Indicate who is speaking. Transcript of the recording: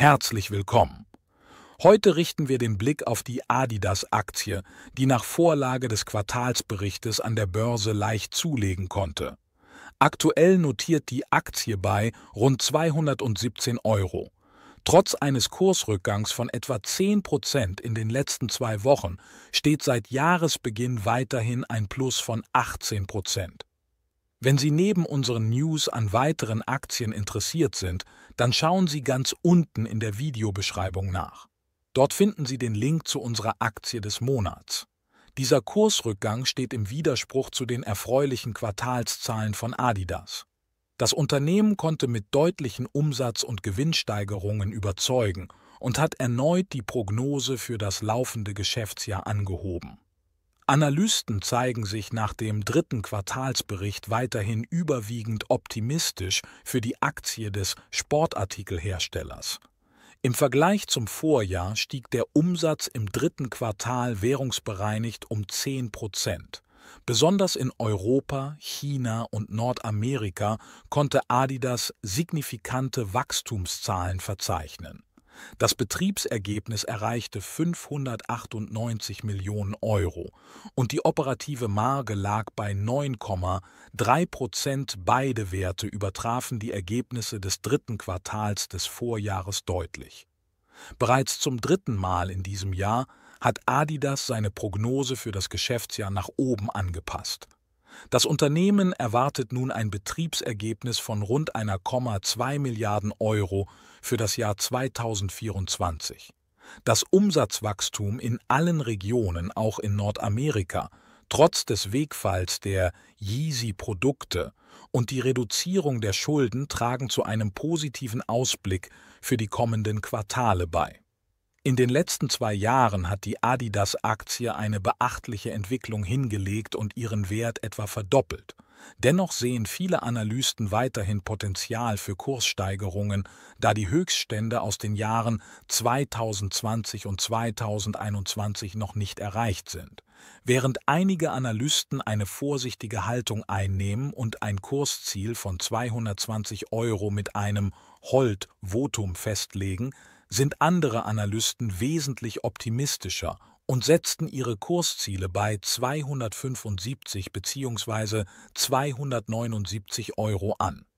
Speaker 1: Herzlich willkommen. Heute richten wir den Blick auf die Adidas-Aktie, die nach Vorlage des Quartalsberichtes an der Börse leicht zulegen konnte. Aktuell notiert die Aktie bei rund 217 Euro. Trotz eines Kursrückgangs von etwa 10 Prozent in den letzten zwei Wochen steht seit Jahresbeginn weiterhin ein Plus von 18 Prozent. Wenn Sie neben unseren News an weiteren Aktien interessiert sind, dann schauen Sie ganz unten in der Videobeschreibung nach. Dort finden Sie den Link zu unserer Aktie des Monats. Dieser Kursrückgang steht im Widerspruch zu den erfreulichen Quartalszahlen von Adidas. Das Unternehmen konnte mit deutlichen Umsatz- und Gewinnsteigerungen überzeugen und hat erneut die Prognose für das laufende Geschäftsjahr angehoben. Analysten zeigen sich nach dem dritten Quartalsbericht weiterhin überwiegend optimistisch für die Aktie des Sportartikelherstellers. Im Vergleich zum Vorjahr stieg der Umsatz im dritten Quartal währungsbereinigt um 10 Prozent. Besonders in Europa, China und Nordamerika konnte Adidas signifikante Wachstumszahlen verzeichnen. Das Betriebsergebnis erreichte 598 Millionen Euro und die operative Marge lag bei 9,3 Prozent. Beide Werte übertrafen die Ergebnisse des dritten Quartals des Vorjahres deutlich. Bereits zum dritten Mal in diesem Jahr hat Adidas seine Prognose für das Geschäftsjahr nach oben angepasst. Das Unternehmen erwartet nun ein Betriebsergebnis von rund einer Komma zwei Milliarden Euro für das Jahr 2024. Das Umsatzwachstum in allen Regionen, auch in Nordamerika, trotz des Wegfalls der Yeezy-Produkte und die Reduzierung der Schulden tragen zu einem positiven Ausblick für die kommenden Quartale bei. In den letzten zwei Jahren hat die Adidas-Aktie eine beachtliche Entwicklung hingelegt und ihren Wert etwa verdoppelt. Dennoch sehen viele Analysten weiterhin Potenzial für Kurssteigerungen, da die Höchststände aus den Jahren 2020 und 2021 noch nicht erreicht sind. Während einige Analysten eine vorsichtige Haltung einnehmen und ein Kursziel von 220 Euro mit einem Hold-Votum festlegen, sind andere Analysten wesentlich optimistischer und setzten ihre Kursziele bei 275 bzw. 279 Euro an